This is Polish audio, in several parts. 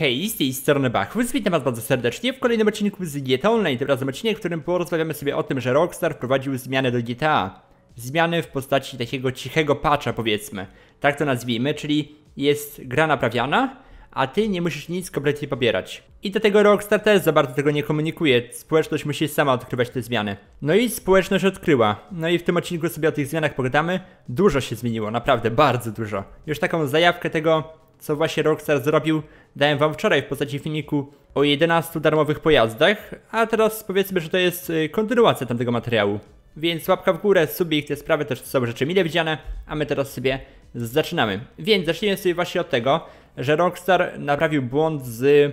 Hej, z tej strony Bachwitz, witam was bardzo serdecznie w kolejnym odcinku z GTA Online, tym razem odcinek, w którym porozmawiamy sobie o tym, że Rockstar wprowadził zmianę do GTA. Zmiany w postaci takiego cichego patcha powiedzmy, tak to nazwijmy, czyli jest gra naprawiana, a ty nie musisz nic kompletnie pobierać. I do tego Rockstar też za bardzo tego nie komunikuje, społeczność musi sama odkrywać te zmiany. No i społeczność odkryła, no i w tym odcinku sobie o tych zmianach pogadamy, dużo się zmieniło, naprawdę bardzo dużo. Już taką zajawkę tego co właśnie Rockstar zrobił, dałem wam wczoraj w postaci filmiku o 11 darmowych pojazdach, a teraz powiedzmy, że to jest y, kontynuacja tamtego materiału. Więc łapka w górę, suby te sprawy też są rzeczy mile widziane, a my teraz sobie zaczynamy. Więc zacznijmy sobie właśnie od tego, że Rockstar naprawił błąd z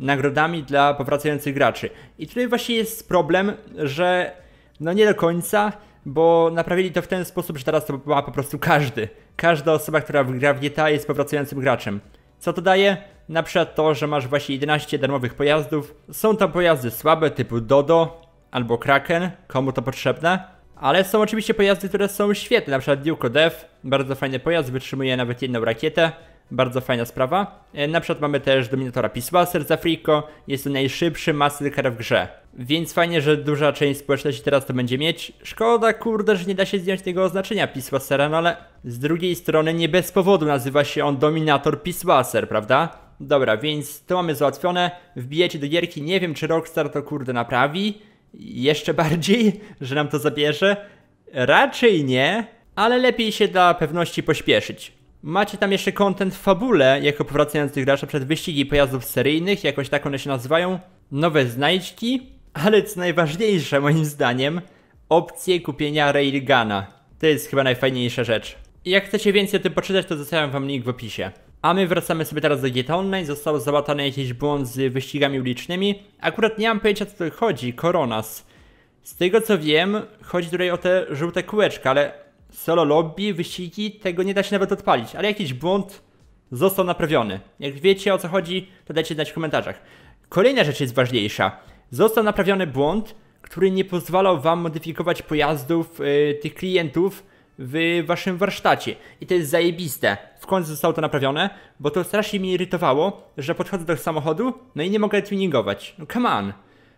nagrodami dla powracających graczy. I tutaj właśnie jest problem, że no nie do końca bo naprawili to w ten sposób, że teraz to ma po prostu każdy. Każda osoba, która gra w GTA jest powracającym graczem. Co to daje? Na przykład to, że masz właśnie 11 darmowych pojazdów. Są to pojazdy słabe typu Dodo albo Kraken, komu to potrzebne. Ale są oczywiście pojazdy, które są świetne, na przykład Duke Dev, bardzo fajny pojazd, wytrzymuje nawet jedną rakietę. Bardzo fajna sprawa. E, na przykład mamy też dominatora piswaser za Frico. Jest to najszybszy masylker w grze. Więc fajnie, że duża część społeczności teraz to będzie mieć. Szkoda, kurde, że nie da się zdjąć tego oznaczenia Pisłasera, no ale z drugiej strony nie bez powodu nazywa się on dominator piswaser, prawda? Dobra, więc to mamy załatwione. Wbijecie do gierki. Nie wiem, czy Rockstar to kurde naprawi. Jeszcze bardziej, że nam to zabierze. Raczej nie, ale lepiej się dla pewności pośpieszyć. Macie tam jeszcze content w fabule, jako powracających gracza przed wyścigi pojazdów seryjnych, jakoś tak one się nazywają, nowe znajdźki, ale co najważniejsze moim zdaniem, opcje kupienia Railgana. To jest chyba najfajniejsza rzecz. jak chcecie więcej o tym poczytać, to zostawiam wam link w opisie. A my wracamy sobie teraz do GTA Online, został załatany jakiś błąd z wyścigami ulicznymi. Akurat nie mam pojęcia co tu chodzi, Koronas. Z tego co wiem, chodzi tutaj o te żółte kółeczka, ale solo lobby, wyścigi, tego nie da się nawet odpalić, ale jakiś błąd został naprawiony. Jak wiecie o co chodzi, to dajcie znać w komentarzach. Kolejna rzecz jest ważniejsza. Został naprawiony błąd, który nie pozwalał Wam modyfikować pojazdów yy, tych klientów w Waszym warsztacie. I to jest zajebiste. W końcu zostało to naprawione, bo to strasznie mnie irytowało, że podchodzę do samochodu, no i nie mogę tuningować. No come on!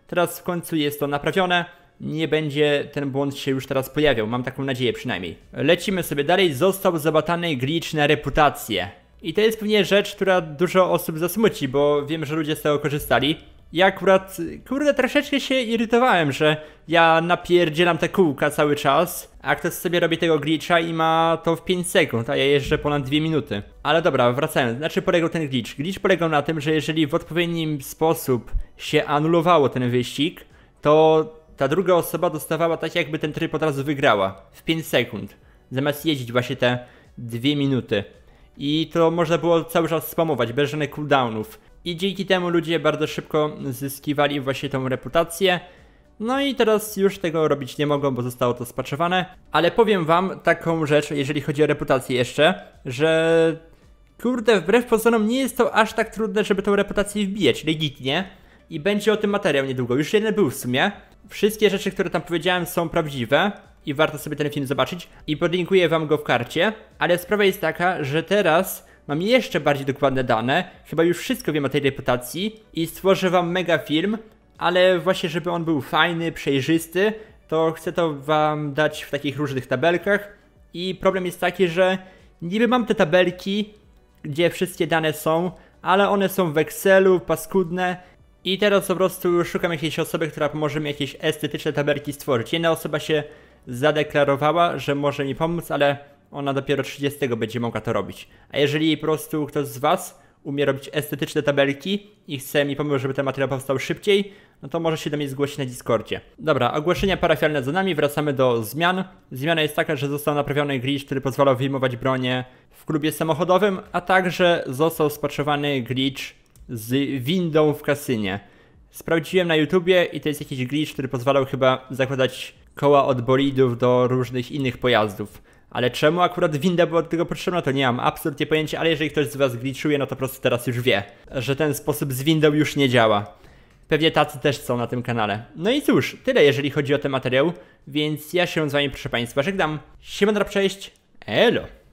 Teraz w końcu jest to naprawione, nie będzie ten błąd się już teraz pojawiał. Mam taką nadzieję przynajmniej. Lecimy sobie dalej. Został zabatany glitch na reputację. I to jest pewnie rzecz, która dużo osób zasmuci, bo wiem, że ludzie z tego korzystali. Ja akurat, kurde, troszeczkę się irytowałem, że ja napierdzielam te kółka cały czas, a ktoś sobie robi tego glitcha i ma to w 5 sekund, a ja jeżdżę ponad 2 minuty. Ale dobra, wracając, Znaczy polegał ten glitch? Glitch polegał na tym, że jeżeli w odpowiednim sposób się anulowało ten wyścig, to ta druga osoba dostawała tak, jakby ten tryb od razu wygrała w 5 sekund, zamiast jeździć właśnie te 2 minuty. I to można było cały czas spamować, bez żadnych cooldownów. I dzięki temu ludzie bardzo szybko zyskiwali właśnie tą reputację. No i teraz już tego robić nie mogą, bo zostało to spaczowane. Ale powiem wam taką rzecz, jeżeli chodzi o reputację jeszcze, że kurde, wbrew pozorom nie jest to aż tak trudne, żeby tą reputację wbijać legitnie. I będzie o tym materiał niedługo, już jeden był w sumie. Wszystkie rzeczy, które tam powiedziałem są prawdziwe i warto sobie ten film zobaczyć i podlinkuję wam go w karcie, ale sprawa jest taka, że teraz mam jeszcze bardziej dokładne dane, chyba już wszystko wiem o tej reputacji i stworzę wam mega film, ale właśnie żeby on był fajny, przejrzysty, to chcę to wam dać w takich różnych tabelkach i problem jest taki, że niby mam te tabelki, gdzie wszystkie dane są, ale one są w Excelu, paskudne i teraz po prostu szukam jakiejś osoby, która pomoże mi jakieś estetyczne tabelki stworzyć. Jedna osoba się zadeklarowała, że może mi pomóc, ale ona dopiero 30 będzie mogła to robić. A jeżeli po prostu ktoś z Was umie robić estetyczne tabelki i chce mi pomóc, żeby ten materiał powstał szybciej, no to może się do mnie zgłosić na Discordzie. Dobra, ogłoszenia parafialne za nami, wracamy do zmian. Zmiana jest taka, że został naprawiony glitch, który pozwalał wyjmować bronię w klubie samochodowym, a także został spaczowany glitch z windą w kasynie. Sprawdziłem na YouTubie i to jest jakiś glitch, który pozwalał chyba zakładać koła od bolidów do różnych innych pojazdów. Ale czemu akurat winda była do tego potrzebna, to nie mam absolutnie pojęcia, ale jeżeli ktoś z was glitchuje, no to po prostu teraz już wie, że ten sposób z windą już nie działa. Pewnie tacy też są na tym kanale. No i cóż, tyle jeżeli chodzi o ten materiał, więc ja się z wami proszę państwa żegnam. Siemandra, cześć, elo!